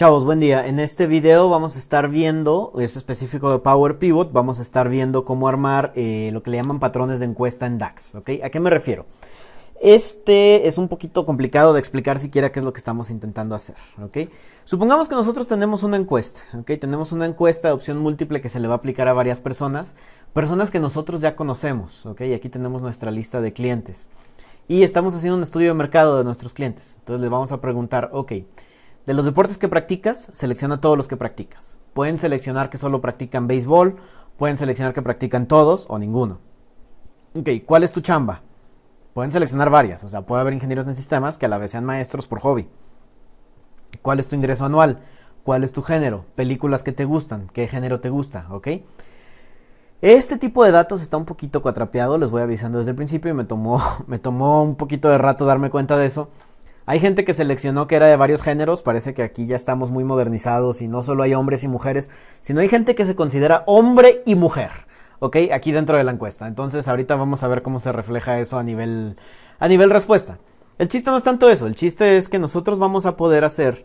Chavos, buen día. En este video vamos a estar viendo, es específico de Power Pivot, vamos a estar viendo cómo armar eh, lo que le llaman patrones de encuesta en DAX. ¿A qué me refiero? Este es un poquito complicado de explicar siquiera qué es lo que estamos intentando hacer. Supongamos que nosotros tenemos una encuesta. Tenemos una encuesta de opción múltiple que se le va a aplicar a varias personas, personas que nosotros ya conocemos. aquí tenemos nuestra lista de clientes. Y estamos haciendo un estudio de mercado de nuestros clientes. Entonces le vamos a preguntar, ok, de los deportes que practicas, selecciona todos los que practicas. Pueden seleccionar que solo practican béisbol, pueden seleccionar que practican todos o ninguno. Ok, ¿cuál es tu chamba? Pueden seleccionar varias, o sea, puede haber ingenieros en sistemas que a la vez sean maestros por hobby. ¿Cuál es tu ingreso anual? ¿Cuál es tu género? ¿Películas que te gustan? ¿Qué género te gusta? ¿Ok? Este tipo de datos está un poquito cuatrapeado, les voy avisando desde el principio y me tomó, me tomó un poquito de rato darme cuenta de eso. Hay gente que seleccionó que era de varios géneros, parece que aquí ya estamos muy modernizados y no solo hay hombres y mujeres, sino hay gente que se considera hombre y mujer, ¿ok? Aquí dentro de la encuesta. Entonces ahorita vamos a ver cómo se refleja eso a nivel, a nivel respuesta. El chiste no es tanto eso, el chiste es que nosotros vamos a poder hacer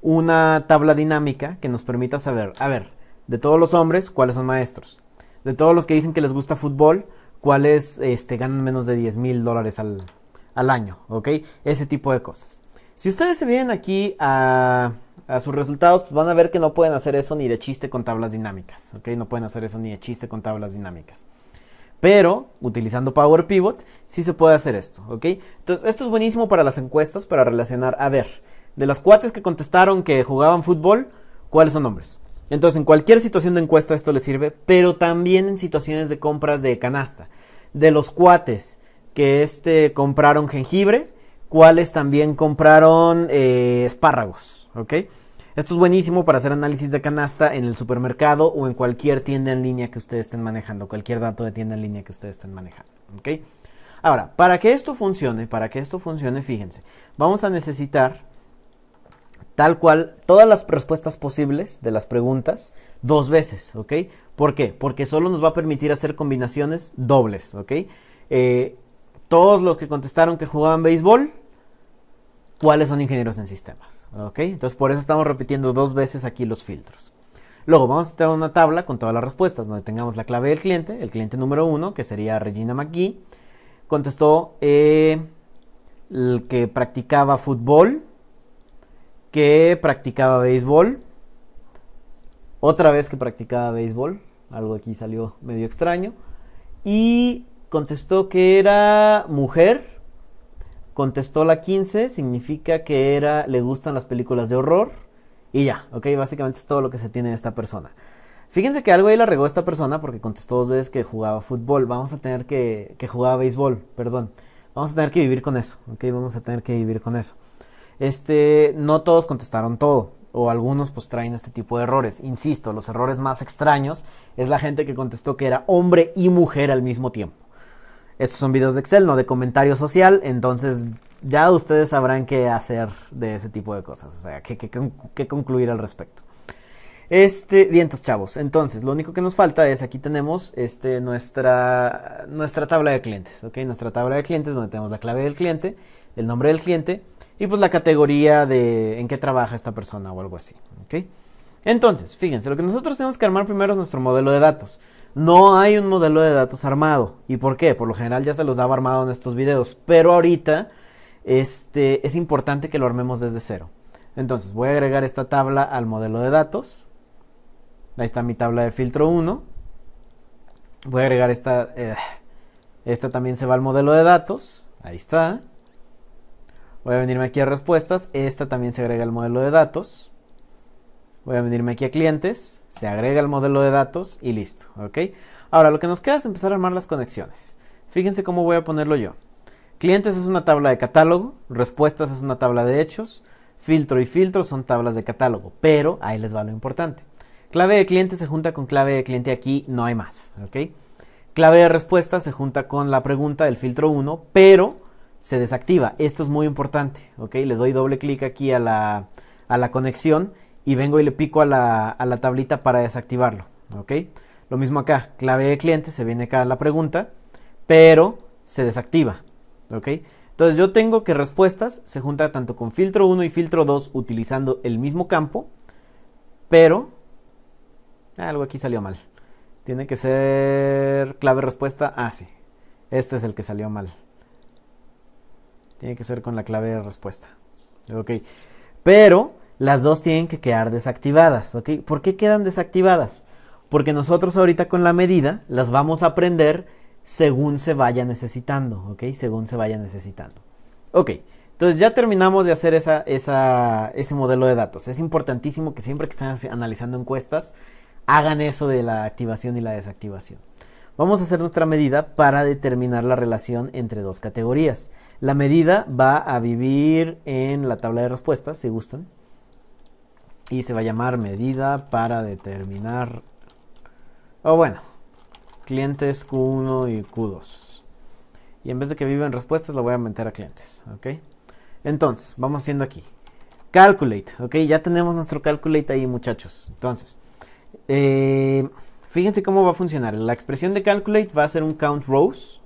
una tabla dinámica que nos permita saber, a ver, de todos los hombres, cuáles son maestros. De todos los que dicen que les gusta fútbol, cuáles este, ganan menos de 10 mil dólares al, al año, ¿ok? Ese tipo de cosas. Si ustedes se vienen aquí a, sus resultados, pues van a ver que no pueden hacer eso ni de chiste con tablas dinámicas, ¿ok? No pueden hacer eso ni de chiste con tablas dinámicas. Pero, utilizando Power Pivot, sí se puede hacer esto, ¿ok? Entonces, esto es buenísimo para las encuestas, para relacionar, a ver, de las cuates que contestaron que jugaban fútbol, ¿cuáles son nombres? Entonces, en cualquier situación de encuesta esto les sirve, pero también en situaciones de compras de canasta. De los cuates que este compraron jengibre, cuáles también compraron eh, espárragos, ¿ok? Esto es buenísimo para hacer análisis de canasta en el supermercado o en cualquier tienda en línea que ustedes estén manejando, cualquier dato de tienda en línea que ustedes estén manejando, ¿ok? Ahora, para que esto funcione, para que esto funcione, fíjense, vamos a necesitar tal cual todas las respuestas posibles de las preguntas dos veces, ¿ok? ¿Por qué? Porque solo nos va a permitir hacer combinaciones dobles, ¿ok? Eh, todos los que contestaron que jugaban béisbol, cuáles son ingenieros en sistemas. ¿Ok? Entonces por eso estamos repitiendo dos veces aquí los filtros. Luego vamos a tener una tabla con todas las respuestas, donde tengamos la clave del cliente. El cliente número uno, que sería Regina McGee, contestó eh, el que practicaba fútbol, que practicaba béisbol, otra vez que practicaba béisbol, algo aquí salió medio extraño, y contestó que era mujer. Contestó la 15, significa que era le gustan las películas de horror. Y ya, ok, básicamente es todo lo que se tiene de esta persona. Fíjense que algo ahí la regó esta persona porque contestó dos veces que jugaba fútbol. Vamos a tener que. que jugaba béisbol, perdón. Vamos a tener que vivir con eso, vamos a tener que vivir con eso. Este, no todos contestaron todo o algunos pues traen este tipo de errores. Insisto, los errores más extraños es la gente que contestó que era hombre y mujer al mismo tiempo. Estos son videos de Excel, no de comentario social, entonces ya ustedes sabrán qué hacer de ese tipo de cosas, o sea, qué, qué concluir al respecto. Este, vientos chavos. Entonces, lo único que nos falta es aquí tenemos este, nuestra, nuestra tabla de clientes, Nuestra tabla de clientes donde tenemos la clave del cliente, el nombre del cliente y pues la categoría de en qué trabaja esta persona o algo así, ¿ok? Entonces, fíjense, lo que nosotros tenemos que armar primero es nuestro modelo de datos. No hay un modelo de datos armado. ¿Y por qué? Por lo general ya se los daba armado en estos videos. Pero ahorita este, es importante que lo armemos desde cero. Entonces voy a agregar esta tabla al modelo de datos. Ahí está mi tabla de filtro 1. Voy a agregar esta. Eh, esta también se va al modelo de datos. Ahí está. Voy a venirme aquí a respuestas. Esta también se agrega al modelo de datos. Voy a venirme aquí a clientes, se agrega el modelo de datos y listo. ¿ok? Ahora lo que nos queda es empezar a armar las conexiones. Fíjense cómo voy a ponerlo yo. Clientes es una tabla de catálogo, respuestas es una tabla de hechos, filtro y filtro son tablas de catálogo, pero ahí les va lo importante. Clave de cliente se junta con clave de cliente aquí, no hay más. ¿ok? Clave de respuesta se junta con la pregunta del filtro 1, pero se desactiva. Esto es muy importante. ¿ok? Le doy doble clic aquí a la, a la conexión y vengo y le pico a la, tablita para desactivarlo. ¿ok? Lo mismo acá, clave de cliente, se viene acá la pregunta, pero se desactiva. ¿ok? Entonces yo tengo que respuestas se junta tanto con filtro 1 y filtro 2 utilizando el mismo campo, pero ah, algo aquí salió mal. Tiene que ser clave respuesta. Ah, sí. Este es el que salió mal. Tiene que ser con la clave de respuesta. Ok. Pero las dos tienen que quedar desactivadas, ¿ok? ¿Por qué quedan desactivadas? Porque nosotros ahorita con la medida las vamos a aprender según se vaya necesitando, ¿ok? Según se vaya necesitando. Ok, entonces ya terminamos de hacer esa, ese modelo de datos. Es importantísimo que siempre que estén analizando encuestas, hagan eso de la activación y la desactivación. Vamos a hacer nuestra medida para determinar la relación entre dos categorías. La medida va a vivir en la tabla de respuestas, si gustan y se va a llamar medida para determinar o bueno clientes Q1 y Q2 y en vez de que viva en respuestas lo voy a meter a clientes ok entonces vamos haciendo aquí calculate ok ya tenemos nuestro calculate ahí muchachos entonces eh, fíjense cómo va a funcionar la expresión de calculate va a ser un count rows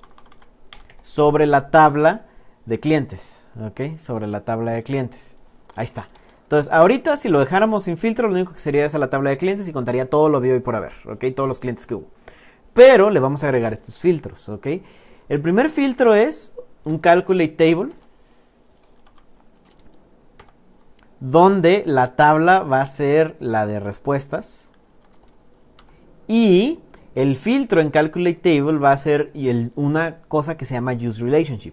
sobre la tabla de clientes ok sobre la tabla de clientes ahí está entonces, ahorita si lo dejáramos sin filtro, lo único que sería es la tabla de clientes y contaría todo lo vivo y por haber, ¿ok? Todos los clientes que hubo. Pero le vamos a agregar estos filtros, ¿ok? El primer filtro es un calculate table, donde la tabla va a ser la de respuestas y el filtro en calculate table va a ser una cosa que se llama use relationship.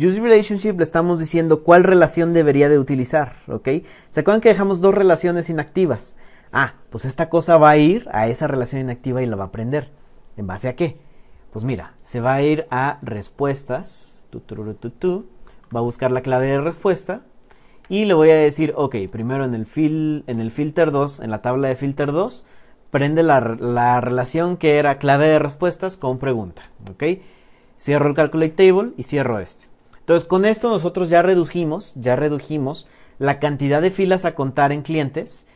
Use relationship le estamos diciendo cuál relación debería de utilizar, ¿ok? ¿Se acuerdan que dejamos dos relaciones inactivas? Ah, pues esta cosa va a ir a esa relación inactiva y la va a prender. ¿En base a qué? Pues mira, se va a ir a respuestas, va a buscar la clave de respuesta y le voy a decir, ok, primero en el, filter 2, en la tabla de filter 2, prende la, la, relación que era clave de respuestas con pregunta, ¿ok? Cierro el calculate table y cierro este. Entonces, con esto nosotros ya redujimos, ya redujimos la cantidad de filas a contar en clientes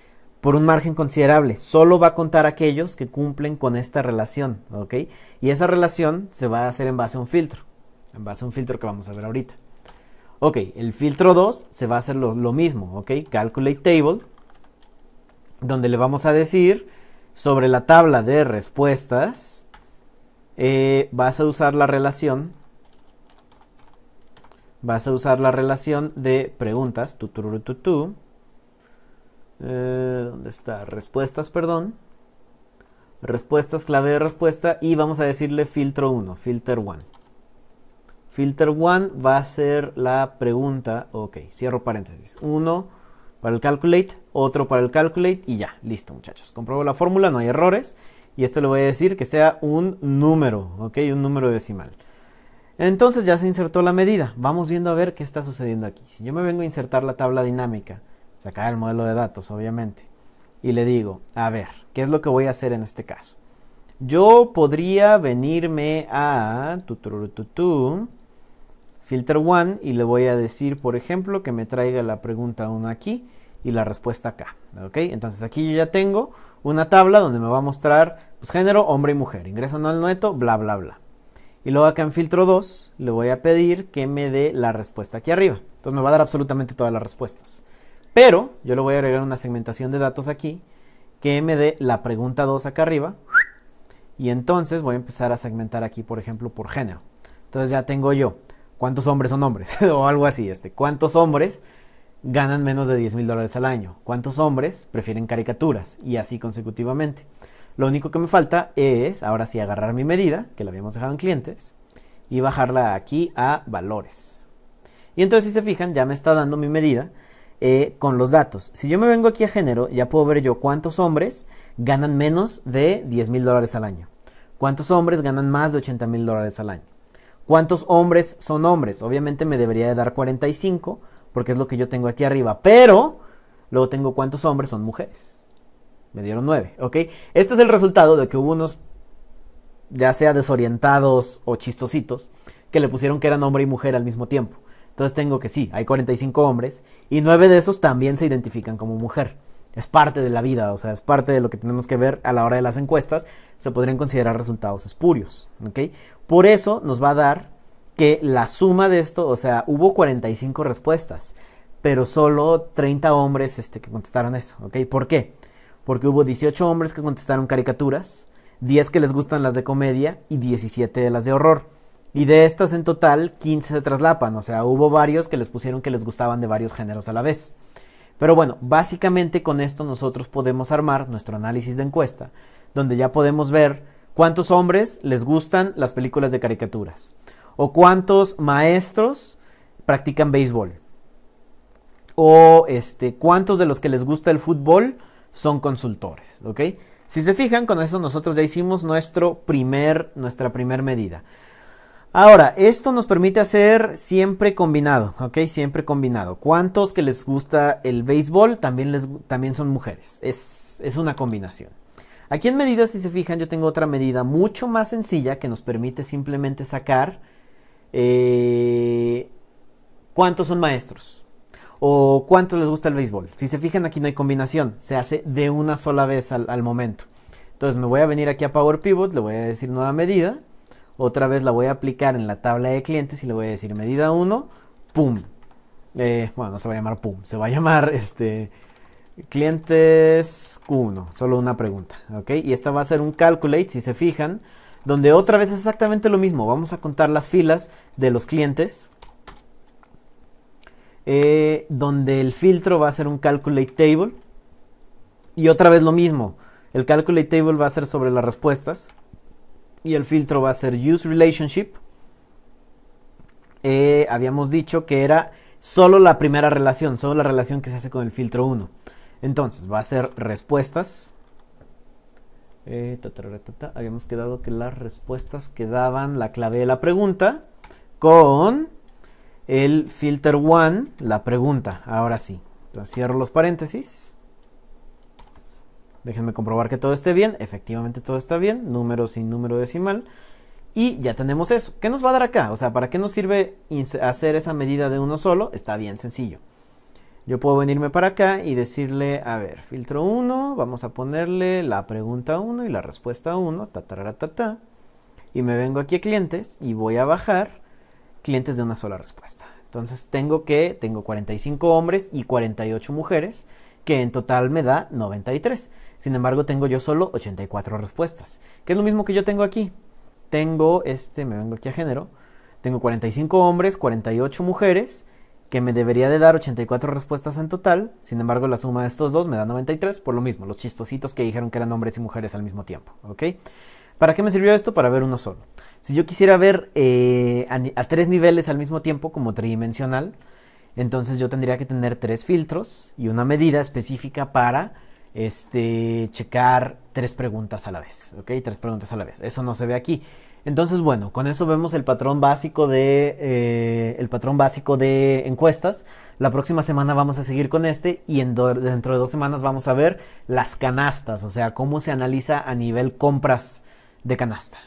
por un margen considerable. Solo va a contar aquellos que cumplen con esta relación, ¿ok? Y esa relación se va a hacer en base a un filtro, en base a un filtro que vamos a ver ahorita. Ok, el filtro 2 se va a hacer lo, mismo, ¿ok? Calculate table, donde le vamos a decir sobre la tabla de respuestas, eh, vas a usar la relación vas a usar la relación de preguntas, tu, eh, ¿dónde está? Respuestas, perdón. Respuestas, clave de respuesta y vamos a decirle filtro 1, filter 1. Filter 1 va a ser la pregunta, ok, cierro paréntesis. 1 para el calculate, otro para el calculate y ya, listo muchachos. comprobo la fórmula, no hay errores y esto le voy a decir que sea un número, ok, un número decimal. Entonces ya se insertó la medida. Vamos viendo a ver qué está sucediendo aquí. Si yo me vengo a insertar la tabla dinámica, sacar el modelo de datos, obviamente, y le digo, a ver, ¿qué es lo que voy a hacer en este caso? Yo podría venirme a filter one y le voy a decir, por ejemplo, que me traiga la pregunta 1 aquí y la respuesta acá. Entonces aquí yo ya tengo una tabla donde me va a mostrar pues, género, hombre y mujer, ingreso no al neto, bla, bla, bla. Y luego acá en filtro 2 le voy a pedir que me dé la respuesta aquí arriba. Entonces me va a dar absolutamente todas las respuestas. Pero yo le voy a agregar una segmentación de datos aquí que me dé la pregunta 2 acá arriba. Y entonces voy a empezar a segmentar aquí, por ejemplo, por género. Entonces ya tengo yo cuántos hombres son hombres o algo así. Este, ¿Cuántos hombres ganan menos de 10 mil dólares al año? ¿Cuántos hombres prefieren caricaturas? Y así consecutivamente. Lo único que me falta es, ahora sí, agarrar mi medida, que la habíamos dejado en clientes, y bajarla aquí a valores. Y entonces, si se fijan, ya me está dando mi medida eh, con los datos. Si yo me vengo aquí a género, ya puedo ver yo cuántos hombres ganan menos de 10 mil dólares al año. Cuántos hombres ganan más de 80 mil dólares al año. ¿Cuántos hombres son hombres? Obviamente me debería de dar 45, porque es lo que yo tengo aquí arriba. Pero luego tengo cuántos hombres son mujeres me dieron 9, ¿ok? Este es el resultado de que hubo unos, ya sea desorientados o chistositos, que le pusieron que eran hombre y mujer al mismo tiempo. Entonces tengo que sí, hay 45 hombres y nueve de esos también se identifican como mujer. Es parte de la vida, o sea, es parte de lo que tenemos que ver a la hora de las encuestas. Se podrían considerar resultados espurios, ¿ok? Por eso nos va a dar que la suma de esto, o sea, hubo 45 respuestas, pero solo 30 hombres este, que contestaron eso, ¿ok? ¿Por qué? porque hubo 18 hombres que contestaron caricaturas, 10 que les gustan las de comedia y 17 de las de horror. Y de estas en total, 15 se traslapan, o sea, hubo varios que les pusieron que les gustaban de varios géneros a la vez. Pero bueno, básicamente con esto nosotros podemos armar nuestro análisis de encuesta, donde ya podemos ver cuántos hombres les gustan las películas de caricaturas, o cuántos maestros practican béisbol, o este, cuántos de los que les gusta el fútbol son consultores, ¿ok? Si se fijan, con eso nosotros ya hicimos nuestro primer, nuestra primer medida. Ahora, esto nos permite hacer siempre combinado, ¿ok? Siempre combinado. ¿Cuántos que les gusta el béisbol también, les, también son mujeres? Es, una combinación. Aquí en medidas, si se fijan, yo tengo otra medida mucho más sencilla que nos permite simplemente sacar eh, cuántos son maestros, o cuánto les gusta el béisbol. Si se fijan aquí no hay combinación, se hace de una sola vez al, momento. Entonces me voy a venir aquí a Power Pivot, le voy a decir nueva medida, otra vez la voy a aplicar en la tabla de clientes y le voy a decir medida 1, pum. Eh, bueno, no se va a llamar pum, se va a llamar este clientes Q1, solo una pregunta, ¿ok? Y esta va a ser un calculate, si se fijan, donde otra vez es exactamente lo mismo, vamos a contar las filas de los clientes eh, donde el filtro va a ser un calculate table. Y otra vez lo mismo, el calculate table va a ser sobre las respuestas y el filtro va a ser use relationship. Eh, habíamos dicho que era solo la primera relación, solo la relación que se hace con el filtro 1. Entonces va a ser respuestas. Eh, habíamos quedado que las respuestas quedaban la clave de la pregunta con el filter 1, la pregunta, ahora sí. cierro los paréntesis. Déjenme comprobar que todo esté bien. Efectivamente todo está bien. Número sin número decimal. Y ya tenemos eso. ¿Qué nos va a dar acá? O sea, ¿para qué nos sirve hacer esa medida de uno solo? Está bien sencillo. Yo puedo venirme para acá y decirle, a ver, filtro 1, vamos a ponerle la pregunta 1 y la respuesta 1, Y me vengo aquí a clientes y voy a bajar clientes de una sola respuesta. Entonces tengo que, tengo 45 hombres y 48 mujeres, que en total me da 93. Sin embargo, tengo yo solo 84 respuestas, que es lo mismo que yo tengo aquí. Tengo, este, me vengo aquí a género, tengo 45 hombres, 48 mujeres, que me debería de dar 84 respuestas en total. Sin embargo, la suma de estos dos me da 93, por lo mismo, los chistositos que dijeron que eran hombres y mujeres al mismo tiempo, ¿ok? ¿Para qué me sirvió esto? Para ver uno solo. Si yo quisiera ver eh, a, tres niveles al mismo tiempo, como tridimensional, entonces yo tendría que tener tres filtros y una medida específica para este, checar tres preguntas a la vez. ¿Ok? Tres preguntas a la vez. Eso no se ve aquí. Entonces, bueno, con eso vemos el patrón básico de eh, el patrón básico de encuestas. La próxima semana vamos a seguir con este y dentro de dos semanas vamos a ver las canastas, o sea, cómo se analiza a nivel compras de canasta.